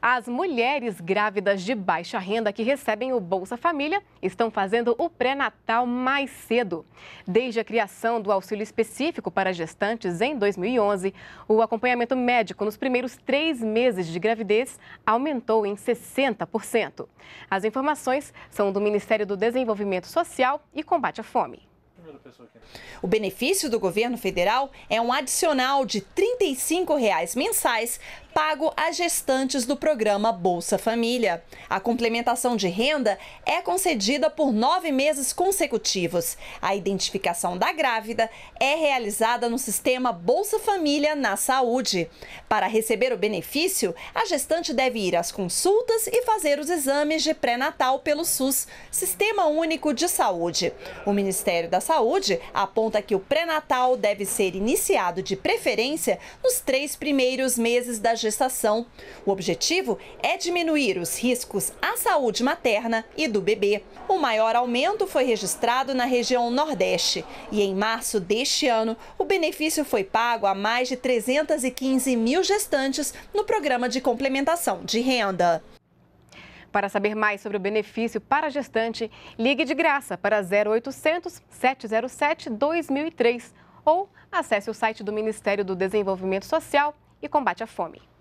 As mulheres grávidas de baixa renda que recebem o Bolsa Família estão fazendo o pré-natal mais cedo. Desde a criação do auxílio específico para gestantes em 2011, o acompanhamento médico nos primeiros três meses de gravidez aumentou em 60%. As informações são do Ministério do Desenvolvimento Social e Combate à Fome aqui. O benefício do governo federal é um adicional de R$ 35 reais mensais pago a gestantes do programa Bolsa Família. A complementação de renda é concedida por nove meses consecutivos. A identificação da grávida é realizada no sistema Bolsa Família na Saúde. Para receber o benefício, a gestante deve ir às consultas e fazer os exames de pré-natal pelo SUS, Sistema Único de Saúde. O Ministério da Saúde Saúde aponta que o pré-natal deve ser iniciado de preferência nos três primeiros meses da gestação. O objetivo é diminuir os riscos à saúde materna e do bebê. O maior aumento foi registrado na região Nordeste e em março deste ano o benefício foi pago a mais de 315 mil gestantes no programa de complementação de renda. Para saber mais sobre o benefício para gestante, ligue de graça para 0800 707 2003 ou acesse o site do Ministério do Desenvolvimento Social e Combate à Fome.